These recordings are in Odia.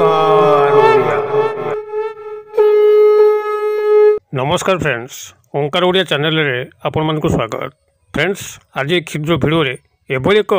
ଓଙ୍କାର ନମସ୍କାର ଫ୍ରେଣ୍ଡସ୍ ଓଙ୍କାର ଓଡ଼ିଆ ଚ୍ୟାନେଲରେ ଆପଣମାନଙ୍କୁ ସ୍ୱାଗତ ଫ୍ରେଣ୍ଡସ୍ ଆଜି ଏହି କ୍ଷୁଦ୍ର ଭିଡ଼ିଓରେ ଏଭଳି ଏକ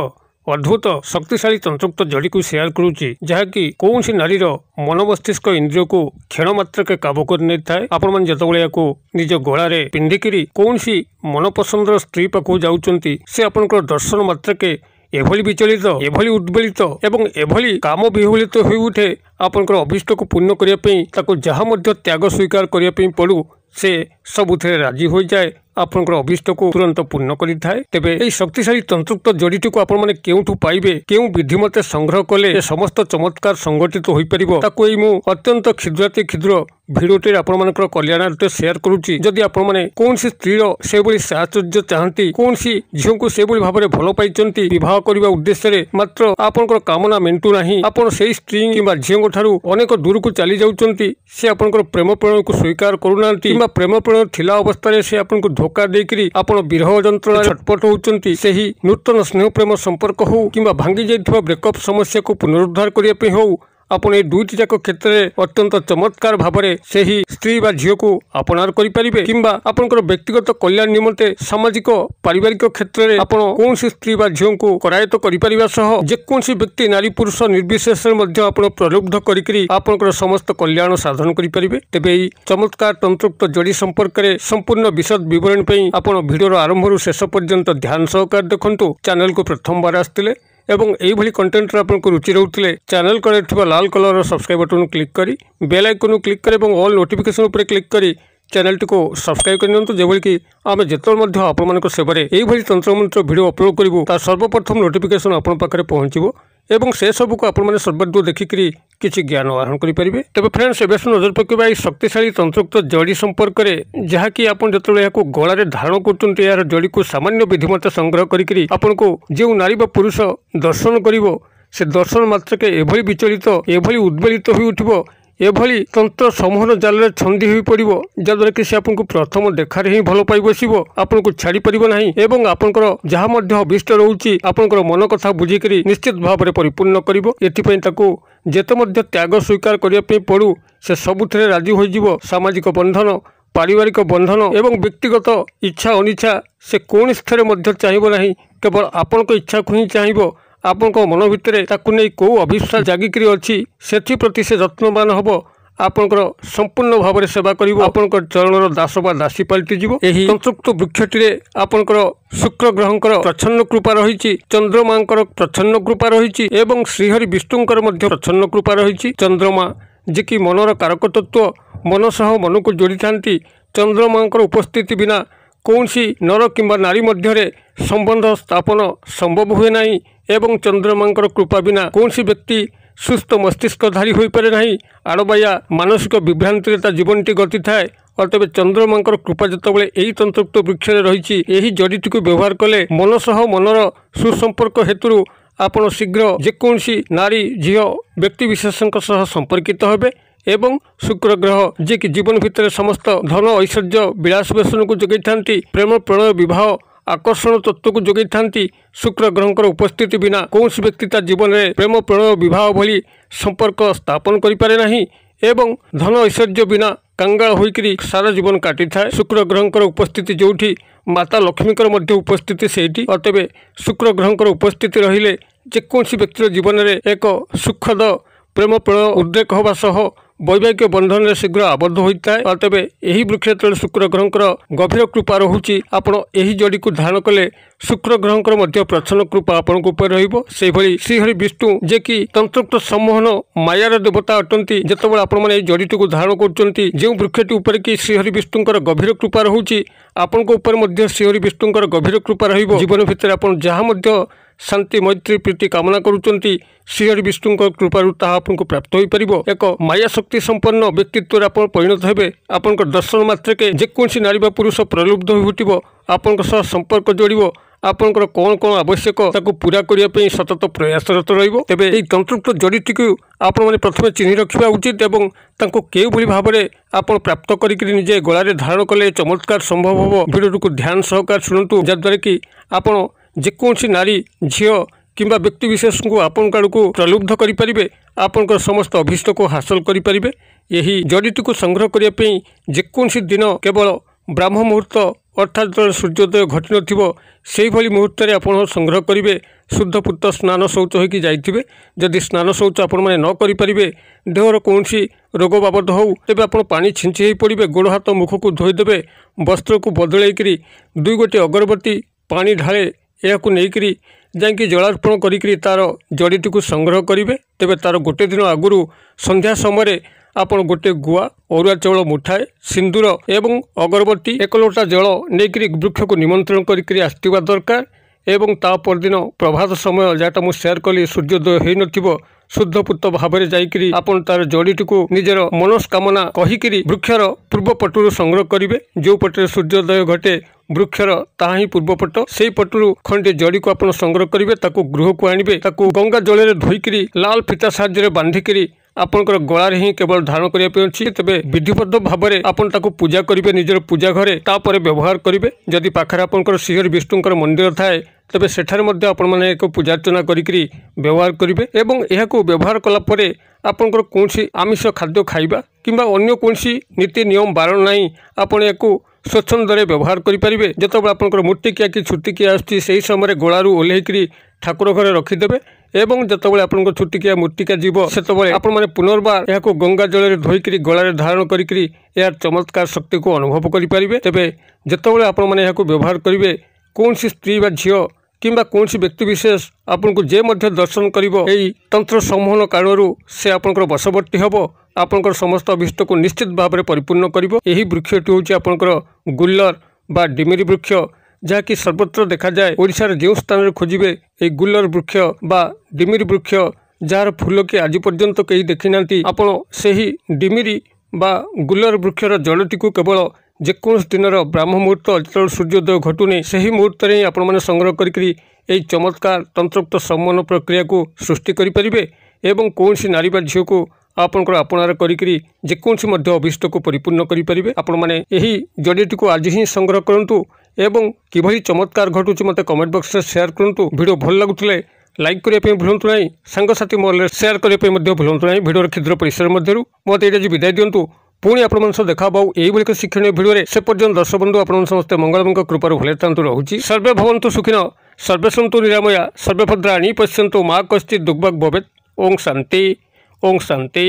ଅଦ୍ଭୁତ ଶକ୍ତିଶାଳୀ ତନ୍ତ୍ରୁକ୍ତ ଜଡ଼ିକୁ ସେୟାର କରୁଛି ଯାହାକି କୌଣସି ନାରୀର ମନମସ୍ତିଷ୍କ ଇନ୍ଦ୍ରିୟକୁ କ୍ଷଣ ମାତ୍ରକେ କାବୁ କରି ନେଇଥାଏ ଆପଣମାନେ ଯେତେବେଳେ ଏହାକୁ ନିଜ ଗୋଳାରେ ପିନ୍ଧିକିରି କୌଣସି ମନପସନ୍ଦର ସ୍ତ୍ରୀ ପାଖକୁ ଯାଉଛନ୍ତି ସେ ଆପଣଙ୍କର ଦର୍ଶନ ମାତ୍ରକେ এভাবে বিচলিত এভাবে উদ্বেলিত এবং এভাবে কাম বিহুলিত হয়ে উঠে আপনার অভিষ্টকে পূর্ণ করা তাকে যা ত্যাগ স্বীকার করা পড়ু সে সবুথে রাজি হয়ে যায় ଆପଣଙ୍କର ଅଭିଷ୍ଟକୁ ତୁରନ୍ତ ପୂର୍ଣ୍ଣ କରିଥାଏ ତେବେ ଏହି ଶକ୍ତିଶାଳୀ ତନ୍ତୁକ୍ତ ଯୋଡ଼ିଟିକୁ ଆପଣମାନେ କେଉଁଠୁ ପାଇବେ କେଉଁ ବିଧି ମୋତେ ସଂଗ୍ରହ କଲେ ଏ ସମସ୍ତ ଚମତ୍କାର ସଂଗଠିତ ହୋଇପାରିବ ତାକୁ ଏହି ମୁଁ ଅତ୍ୟନ୍ତ କ୍ଷୁଦ୍ରାତି କ୍ଷୁଦ୍ର ଭିଡ଼ିଓଟିରେ ଆପଣମାନଙ୍କର କଲ୍ୟାଣାର୍ଥ ସେୟାର କରୁଛି ଯଦି ଆପଣମାନେ କୌଣସି ସ୍ତ୍ରୀର ସେଭଳି ସାହାଯ୍ୟ ଚାହାନ୍ତି କୌଣସି ଝିଅଙ୍କୁ ସେଭଳି ଭାବରେ ଭଲ ପାଇଛନ୍ତି ବିବାହ କରିବା ଉଦ୍ଦେଶ୍ୟରେ ମାତ୍ର ଆପଣଙ୍କର କାମନା ମେଣ୍ଟୁ ନାହିଁ ଆପଣ ସେହି ସ୍ତ୍ରୀ କିମ୍ବା ଝିଅଙ୍କଠାରୁ ଅନେକ ଦୂରକୁ ଚାଲିଯାଉଛନ୍ତି ସେ ଆପଣଙ୍କର ପ୍ରେମ ପ୍ରେମକୁ ସ୍ୱୀକାର କରୁନାହାନ୍ତି କିମ୍ବା ପ୍ରେମ ପ୍ରେମ ଥିଲା ଅବସ୍ଥାରେ ସେ ଆପଣଙ୍କୁ ଧୋକା ଦେଇକରି ଆପଣ ବିରହ ଯନ୍ତ୍ରଣା ଛଟପଟ ହେଉଛନ୍ତି ସେହି ନୂତନ ସ୍ନେହ ପ୍ରେମ ସମ୍ପର୍କ ହେଉ କିମ୍ବା ଭାଙ୍ଗି ଯାଇଥିବା ବ୍ରେକଅପ୍ ସମସ୍ୟାକୁ ପୁନରୁଦ୍ଧାର କରିବା ପାଇଁ ହେଉ ଆପଣ ଏ ଦୁଇଟି ଯାକ କ୍ଷେତ୍ରରେ ଅତ୍ୟନ୍ତ ଚମତ୍କାର ଭାବରେ ସେହି ସ୍ତ୍ରୀ ବା ଝିଅକୁ ଆପଣାର କରିପାରିବେ କିମ୍ବା ଆପଣଙ୍କର ବ୍ୟକ୍ତିଗତ କଲ୍ୟାଣ ନିମନ୍ତେ ସାମାଜିକ ପାରିବାରିକ କ୍ଷେତ୍ରରେ ଆପଣ କୌଣସି ସ୍ତ୍ରୀ ବା ଝିଅଙ୍କୁ କରାୟତ୍ତ କରିପାରିବା ସହ ଯେକୌଣସି ବ୍ୟକ୍ତି ନାରୀ ପୁରୁଷ ନିର୍ବିଶେଷରେ ମଧ୍ୟ ଆପଣ ପ୍ରଲୁବ୍ଧ କରିକରି ଆପଣଙ୍କର ସମସ୍ତ କଲ୍ୟାଣ ସାଧନ କରିପାରିବେ ତେବେ ଏହି ଚମତ୍କାର ତନ୍ତ୍ରୁକ୍ତ ଯୋଡ଼ି ସମ୍ପର୍କରେ ସମ୍ପୂର୍ଣ୍ଣ ବିଶଦ ବିବରଣୀ ପାଇଁ ଆପଣ ଭିଡ଼ିଓର ଆରମ୍ଭରୁ ଶେଷ ପର୍ଯ୍ୟନ୍ତ ଧ୍ୟାନ ସହକାର ଦେଖନ୍ତୁ ଚ୍ୟାନେଲକୁ ପ୍ରଥମବାର ଆସିଥିଲେ এবং এই ভাল কনটেন্ট আপোনক রুচি ৰহুতলে চানেল কলেটক লাল কালৰ সাবস্ক্রাইব বাটন ক্লিক কৰি বেল আইকন ক্লিক কৰি আৰু অল নোটিফিকেশন ওপৰে ক্লিক কৰি চানেলটোক সাবস্ক্রাইব কৰে যিৱাল কি আমি যেতিয়া মই আপোনাক সেৱৰে এই ভাল তন্ত্ৰমন্ত্ৰ ভিডিঅ' আপলোড কৰিবো তাৰ सर्वप्रथम নোটিফিকেশন আপোনাক পাৰে পোনচিবো ଏବଂ ସେସବୁକୁ ଆପଣମାନେ ସର୍ବଦୂ ଦେଖିକରି କିଛି ଜ୍ଞାନ ଆହରଣ କରିପାରିବେ ତେବେ ଫ୍ରେଣ୍ଡସ୍ ଏବେ ନଜର ପକାଇବା ଏହି ଶକ୍ତିଶାଳୀ ତନ୍ତ୍ରୁକ୍ତ ଜଡ଼ି ସମ୍ପର୍କରେ ଯାହାକି ଆପଣ ଯେତେବେଳେ ଏହାକୁ ଗଳାରେ ଧାରଣ କରୁଛନ୍ତି ଏହାର ଜଡ଼ିକୁ ସାମାନ୍ୟ ବିଧିମତା ସଂଗ୍ରହ କରିକି ଆପଣଙ୍କୁ ଯେଉଁ ନାରୀ ବା ପୁରୁଷ ଦର୍ଶନ କରିବ ସେ ଦର୍ଶନ ମାତ୍ରକେ ଏଭଳି ବିଚଳିତ ଏଭଳି ଉଦ୍ବେଳିତ ହୋଇଉଠିବ ଏଭଳି ତନ୍ତ୍ର ସମୂହର ଜାଲରେ ଛନ୍ଦି ହୋଇପଡ଼ିବ ଯାହାଦ୍ୱାରା କି ସେ ଆପଣଙ୍କୁ ପ୍ରଥମ ଦେଖାରେ ହିଁ ଭଲ ପାଇ ବସିବ ଆପଣଙ୍କୁ ଛାଡ଼ି ପାରିବ ନାହିଁ ଏବଂ ଆପଣଙ୍କର ଯାହା ମଧ୍ୟ ଅଭିଷ୍ଟ ରହୁଛି ଆପଣଙ୍କର ମନ କଥା ବୁଝିକରି ନିଶ୍ଚିତ ଭାବରେ ପରିପୂର୍ଣ୍ଣ କରିବ ଏଥିପାଇଁ ତାକୁ ଯେତେ ମଧ୍ୟ ତ୍ୟାଗ ସ୍ୱୀକାର କରିବା ପାଇଁ ପଡ଼ୁ ସେ ସବୁଥିରେ ରାଜି ହୋଇଯିବ ସାମାଜିକ ବନ୍ଧନ ପାରିବାରିକ ବନ୍ଧନ ଏବଂ ବ୍ୟକ୍ତିଗତ ଇଚ୍ଛା ଅନିଚ୍ଛା ସେ କୌଣସି ଥରେ ମଧ୍ୟ ଚାହିଁବ ନାହିଁ କେବଳ ଆପଣଙ୍କ ଇଚ୍ଛାକୁ ହିଁ ଚାହିଁବ ଆପଣଙ୍କ ମନ ଭିତରେ ତାକୁ ନେଇ କେଉଁ ଅଭିଶ୍ୱାସ ଜାଗିକରି ଅଛି ସେଥିପ୍ରତି ସେ ଯତ୍ନବାନ ହେବ ଆପଣଙ୍କର ସମ୍ପୂର୍ଣ୍ଣ ଭାବରେ ସେବା କରିବ ଆପଣଙ୍କ ଚରଣର ଦାସ ବା ଦାସୀ ପାଲଟିଯିବ ଏହି ସଂଯୁକ୍ତ ବୃକ୍ଷଟିରେ ଆପଣଙ୍କର ଶୁକ୍ର ଗ୍ରହଙ୍କର ପ୍ରଚ୍ଛନ୍ନ କୃପା ରହିଛି ଚନ୍ଦ୍ରମାଙ୍କର ପ୍ରଚ୍ଛନ୍ନ କୃପା ରହିଛି ଏବଂ ଶ୍ରୀହରି ବିଷ୍ଣୁଙ୍କର ମଧ୍ୟ ପ୍ରଚ୍ଛନ୍ନ କୃପା ରହିଛି ଚନ୍ଦ୍ରମା ଯିଏକି ମନର କାରକତତ୍ଵ ମନ ସହ ମନକୁ ଯୋଡ଼ିଥାନ୍ତି ଚନ୍ଦ୍ରମାଙ୍କର ଉପସ୍ଥିତି ବିନା କୌଣସି ନର କିମ୍ବା ନାରୀ ମଧ୍ୟରେ ସମ୍ବନ୍ଧ ସ୍ଥାପନ ସମ୍ଭବ ହୁଏ ନାହିଁ ଏବଂ ଚନ୍ଦ୍ରମାଙ୍କର କୃପା ବିନା କୌଣସି ବ୍ୟକ୍ତି ସୁସ୍ଥ ମସ୍ତିଷ୍କଧାରୀ ହୋଇପାରେ ନାହିଁ ଆଡ଼ବାୟା ମାନସିକ ବିଭ୍ରାନ୍ତିରେ ତା ଜୀବନଟି ଗତିଥାଏ ଓ ତେବେ ଚନ୍ଦ୍ରମାଙ୍କର କୃପା ଯେତେବେଳେ ଏହି ତନ୍ତୃପ୍ତ ବୃକ୍ଷରେ ରହିଛି ଏହି ଜଡ଼ିଟିକୁ ବ୍ୟବହାର କଲେ ମନ ସହ ମନର ସୁସମ୍ପର୍କ ହେତୁରୁ ଆପଣ ଶୀଘ୍ର ଯେକୌଣସି ନାରୀ ଝିଅ ବ୍ୟକ୍ତିବିଶେଷଙ୍କ ସହ ସମ୍ପର୍କିତ ହେବେ ଏବଂ ଶୁକ୍ର ଗ୍ରହ ଯିଏକି ଜୀବନ ଭିତରେ ସମସ୍ତ ଧନ ଐଶ୍ୱର୍ଯ୍ୟ ବିଳାସ ବେଷଣକୁ ଯୋଗାଇଥାନ୍ତି ପ୍ରେମ ପ୍ରଣୟ ବିବାହ ଆକର୍ଷଣ ତତ୍ତ୍ୱକୁ ଯୋଗାଇଥାନ୍ତି ଶୁକ୍ର ଗ୍ରହଙ୍କର ଉପସ୍ଥିତି ବିନା କୌଣସି ବ୍ୟକ୍ତି ତା ଜୀବନରେ ପ୍ରେମ ପ୍ରଣୟ ବିବାହ ଭଳି ସମ୍ପର୍କ ସ୍ଥାପନ କରିପାରେ ନାହିଁ ଏବଂ ଧନ ଐଶ୍ୱର୍ଯ୍ୟ ବିନା କାଙ୍ଗାଳ ହୋଇକରି ସାରା ଜୀବନ କାଟିଥାଏ ଶୁକ୍ର ଗ୍ରହଙ୍କର ଉପସ୍ଥିତି ଯେଉଁଠି ମାତା ଲକ୍ଷ୍ମୀଙ୍କର ମଧ୍ୟ ଉପସ୍ଥିତି ସେଇଠି ଅତେବେ ଶୁକ୍ର ଗ୍ରହଙ୍କର ଉପସ୍ଥିତି ରହିଲେ ଯେକୌଣସି ବ୍ୟକ୍ତିର ଜୀବନରେ ଏକ ସୁଖଦ ପ୍ରେମ ପ୍ରଣୟ ଉଦ୍ରେକ ହେବା ସହ ବୈବାହିକ ବନ୍ଧନରେ ଶୀଘ୍ର ଆବଦ୍ଧ ହୋଇଥାଏ ତେବେ ଏହି ବୃକ୍ଷତେଳେ ଶୁକ୍ର ଗ୍ରହଙ୍କର ଗଭୀର କୃପା ରହୁଛି ଆପଣ ଏହି ଯୋଡ଼ିକୁ ଧାରଣ କଲେ ଶୁକ୍ର ଗ୍ରହଙ୍କର ମଧ୍ୟ ପ୍ରଚ୍ଛନ୍ନ କୃପା ଆପଣଙ୍କ ଉପରେ ରହିବ ସେହିଭଳି ଶ୍ରୀହରି ବିଷ୍ଣୁ ଯେ କି ତନ୍ତ୍ରକ୍ତ ସମ୍ମୋହନ ମାୟାର ଦେବତା ଅଟନ୍ତି ଯେତେବେଳେ ଆପଣମାନେ ଏହି ଯୋଡ଼ିଟିକୁ ଧାରଣ କରୁଛନ୍ତି ଯେଉଁ ବୃକ୍ଷଟି ଉପରେ କି ଶ୍ରୀହରି ବିଷ୍ଣୁଙ୍କର ଗଭୀର କୃପା ରହୁଛି ଆପଣଙ୍କ ଉପରେ ମଧ୍ୟ ଶ୍ରୀହରି ବିଷ୍ଣୁଙ୍କର ଗଭୀର କୃପା ରହିବ ଜୀବନ ଭିତରେ ଆପଣ ଯାହା ମଧ୍ୟ ଶାନ୍ତି ମୈତ୍ରୀ ପ୍ରୀତି କାମନା କରୁଛନ୍ତି ଶ୍ରୀହରି ବିଷ୍ଣୁଙ୍କ କୃପାରୁ ତାହା ଆପଣଙ୍କୁ ପ୍ରାପ୍ତ ହୋଇପାରିବ ଏକ ମାୟାଶକ୍ତି ସମ୍ପନ୍ନ ବ୍ୟକ୍ତିତ୍ୱରେ ଆପଣ ପରିଣତ ହେବେ ଆପଣଙ୍କ ଦର୍ଶନ ମାତ୍ରକେ ଯେକୌଣସି ନାରୀ ବା ପୁରୁଷ ପ୍ରଲୁବ୍ଧ ହୋଇଉଠିବ ଆପଣଙ୍କ ସହ ସମ୍ପର୍କ ଯୋଡ଼ିବ ଆପଣଙ୍କର କ'ଣ କ'ଣ ଆବଶ୍ୟକ ତାକୁ ପୂରା କରିବା ପାଇଁ ସତତ ପ୍ରୟାସରତ ରହିବ ତେବେ ଏହି ତନ୍ତୃପ୍ତ ଜଡ଼ିଟିକୁ ଆପଣମାନେ ପ୍ରଥମେ ଚିହ୍ନି ରଖିବା ଉଚିତ ଏବଂ ତାଙ୍କୁ କେଉଁଭଳି ଭାବରେ ଆପଣ ପ୍ରାପ୍ତ କରିକି ନିଜେ ଗଳାରେ ଧାରଣ କଲେ ଚମତ୍କାର ସମ୍ଭବ ହେବ ଭିଡ଼ିଓଟିକୁ ଧ୍ୟାନ ସହକାର ଶୁଣନ୍ତୁ ଯାହାଦ୍ୱାରା କି ଆପଣ ଯେକୌଣସି ନାରୀ ଝିଅ କିମ୍ବା ବ୍ୟକ୍ତିବିଶେଷଙ୍କୁ ଆପଣଙ୍କ ଆଡ଼କୁ ପ୍ରଲୁବ୍ଧ କରିପାରିବେ ଆପଣଙ୍କର ସମସ୍ତ ଅଭିଷ୍ଟକୁ ହାସଲ କରିପାରିବେ ଏହି ଜଡ଼ିଟିକୁ ସଂଗ୍ରହ କରିବା ପାଇଁ ଯେକୌଣସି ଦିନ କେବଳ ବ୍ରାହ୍ମ ମୁହୂର୍ତ୍ତ ଅର୍ଥାତ ଯେତେବେଳେ ସୂର୍ଯ୍ୟୋଦୟ ଘଟିନଥିବ ସେହିଭଳି ମୁହୂର୍ତ୍ତରେ ଆପଣ ସଂଗ୍ରହ କରିବେ ଶୁଦ୍ଧପୁତ ସ୍ନାନ ଶୌଚ ହୋଇକି ଯାଇଥିବେ ଯଦି ସ୍ନାନ ଶୌଚ ଆପଣମାନେ ନ କରିପାରିବେ ଦେହର କୌଣସି ରୋଗ ବାବଦ ହେଉ ତେବେ ଆପଣ ପାଣି ଛିଞ୍ଚି ହୋଇପଡ଼ିବେ ଗୋଡ଼ ହାତ ମୁଖକୁ ଧୋଇଦେବେ ବସ୍ତ୍ରକୁ ବଦଳାଇକରି ଦୁଇ ଗୋଟି ଅଗରବତୀ ପାଣି ଢାଳେ ଏହାକୁ ନେଇକରି ଯାଇକି ଜଳାର୍ପଣ କରିକିରି ତା'ର ଜଡ଼ିଟିକୁ ସଂଗ୍ରହ କରିବେ ତେବେ ତା'ର ଗୋଟେ ଦିନ ଆଗରୁ ସନ୍ଧ୍ୟା ସମୟରେ ଆପଣ ଗୋଟିଏ ଗୁଆ ଅରୁଆ ଚାଉଳ ମୁଠାଏ ସିନ୍ଦୁର ଏବଂ ଅଗରବତୀ ଏକ ଲୋଟା ଜଳ ନେଇକରି ବୃକ୍ଷକୁ ନିମନ୍ତ୍ରଣ କରିକିରି ଆସିଥିବା ଦରକାର ଏବଂ ତା ପରଦିନ ପ୍ରଭାତ ସମୟ ଯାହାଟା ମୁଁ ସେୟାର କଲି ସୂର୍ଯ୍ୟୋଦୟ ହୋଇନଥିବ ଶୁଦ୍ଧପୁତ ଭାବରେ ଯାଇକିରି ଆପଣ ତାର ଜଡ଼ିଟିକୁ ନିଜର ମନସ୍କାମନା କହିକିରି ବୃକ୍ଷର ପୂର୍ବ ପଟରୁ ସଂଗ୍ରହ କରିବେ ଯେଉଁ ପଟରେ ସୂର୍ଯ୍ୟୋଦୟ ଘଟେ ବୃକ୍ଷର ତାହା ହିଁ ପୂର୍ବ ପଟ ସେଇ ପଟରୁ ଖଣ୍ଡେ ଜଡ଼ିକୁ ଆପଣ ସଂଗ୍ରହ କରିବେ ତାକୁ ଗୃହକୁ ଆଣିବେ ତାକୁ ଗଙ୍ଗା ଜଳରେ ଧୋଇକିରି ଲାଲ ଫିତା ସାହାଯ୍ୟରେ ବାନ୍ଧିକିରି ଆପଣଙ୍କର ଗଳାରେ ହିଁ କେବଳ ଧାରଣ କରିବା ପାଇଁ ଅଛି ତେବେ ବିଧିବଦ୍ଧ ଭାବରେ ଆପଣ ତାକୁ ପୂଜା କରିବେ ନିଜର ପୂଜା ଘରେ ତାପରେ ବ୍ୟବହାର କରିବେ ଯଦି ପାଖରେ ଆପଣଙ୍କର ଶ୍ରୀହରି ବିଷ୍ଣୁଙ୍କର ମନ୍ଦିର ଥାଏ ତେବେ ସେଠାରେ ମଧ୍ୟ ଆପଣମାନେ ଏକ ପୂଜାର୍ଚ୍ଚନା କରିକି ବ୍ୟବହାର କରିବେ ଏବଂ ଏହାକୁ ବ୍ୟବହାର କଲା ପରେ ଆପଣଙ୍କର କୌଣସି ଆମିଷ ଖାଦ୍ୟ ଖାଇବା କିମ୍ବା ଅନ୍ୟ କୌଣସି ନୀତି ନିୟମ ବାରଣ ନାହିଁ ଆପଣ ଏହାକୁ ସ୍ୱଚ୍ଛନ୍ଦରେ ବ୍ୟବହାର କରିପାରିବେ ଯେତେବେଳେ ଆପଣଙ୍କର ମୁଟିକିଆ କି ଛୁଟିକିଆ ଆସୁଛି ସେହି ସମୟରେ ଗୋଳାରୁ ଓହ୍ଲାଇକିରି ଠାକୁର ଘରେ ରଖିଦେବେ ଏବଂ ଯେତେବେଳେ ଆପଣଙ୍କ ଛୁଟିକିଆ ମୂର୍ତ୍ତିକା ଯିବ ସେତେବେଳେ ଆପଣମାନେ ପୁନର୍ବାର ଏହାକୁ ଗଙ୍ଗା ଜଳରେ ଧୋଇକିରି ଗଳାରେ ଧାରଣ କରିକିରି ଏହାର ଚମତ୍କାର ଶକ୍ତିକୁ ଅନୁଭବ କରିପାରିବେ ତେବେ ଯେତେବେଳେ ଆପଣମାନେ ଏହାକୁ ବ୍ୟବହାର କରିବେ କୌଣସି ସ୍ତ୍ରୀ ବା ଝିଅ କିମ୍ବା କୌଣସି ବ୍ୟକ୍ତିବିଶେଷ ଆପଣଙ୍କୁ ଯେ ମଧ୍ୟ ଦର୍ଶନ କରିବ ଏହି ତନ୍ତ୍ର ସମ୍ମୋହନ କାଳରୁ ସେ ଆପଣଙ୍କର ବଶବର୍ତ୍ତୀ ହେବ ଆପଣଙ୍କର ସମସ୍ତ ଅଭିଷ୍ଟକୁ ନିଶ୍ଚିତ ଭାବରେ ପରିପୂର୍ଣ୍ଣ କରିବ ଏହି ବୃକ୍ଷଟି ହେଉଛି ଆପଣଙ୍କର ଗୁଲର ବା ଡିମିରି ବୃକ୍ଷ ଯାହାକି ସର୍ବତ୍ର ଦେଖାଯାଏ ଓଡ଼ିଶାର ଯେଉଁ ସ୍ଥାନରେ ଖୋଜିବେ ଏହି ଗୁଲର ବୃକ୍ଷ ବା ଡିମିରି ବୃକ୍ଷ ଯାହାର ଫୁଲକି ଆଜି ପର୍ଯ୍ୟନ୍ତ କେହି ଦେଖିନାହାନ୍ତି ଆପଣ ସେହି ଡିମିରି ବା ଗୁଲର ବୃକ୍ଷର ଜଳଟିକୁ କେବଳ ଯେକୌଣସି ଦିନର ବ୍ରାହ୍ମ ମୁହୂର୍ତ୍ତ ଯେତେବେଳେ ସୂର୍ଯ୍ୟୋଦୟ ଘଟୁନି ସେହି ମୁହୂର୍ତ୍ତରେ ହିଁ ଆପଣମାନେ ସଂଗ୍ରହ କରିକିରି ଏହି ଚମତ୍କାର ତନ୍ତ୍ରୋକ୍ତ ସମ୍ମାନ ପ୍ରକ୍ରିୟାକୁ ସୃଷ୍ଟି କରିପାରିବେ ଏବଂ କୌଣସି ନାରୀ ବା ଝିଅକୁ ଆପଣଙ୍କର ଆପଣାର କରିକିରି ଯେକୌଣସି ମଧ୍ୟ ଅଭିଷ୍ଟକୁ ପରିପୂର୍ଣ୍ଣ କରିପାରିବେ ଆପଣମାନେ ଏହି ଜଡ଼ିଟିକୁ ଆଜି ହିଁ ସଂଗ୍ରହ କରନ୍ତୁ এবং কিভাবে চমৎকার ঘটুছি মতো কমেন্ট বক্সে সেয়ার করতু ভিডিও ভাল লাগুলে লাইক করা ভুলতু না সাংসাথে মহলে সেয়ার করা ভুলতু না ভিডিওর ক্ষুদ্র পরিসর মধ্যে মতো এটা যে বিদায় দিও পুঁ আপনার সহ দেখা পাও এইভাবে এক শিক্ষণীয় ভিডিওরে সে পর্যন্ত দর্শক বন্ধু আপনার সমস্ত মঙ্গলময় কৃপার ভালো থাকতে রয়েছে সর্বে ভবন্ত সুখীন সর্বে সন্তু নিরাময়া সর্বে ভদ্রাণী পশ্যন্ত মা কষ্টি দুর্ভাগ ভবেত ওং শান্তি ওং শান্তি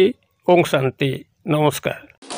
ওং শান্তি নমস্কার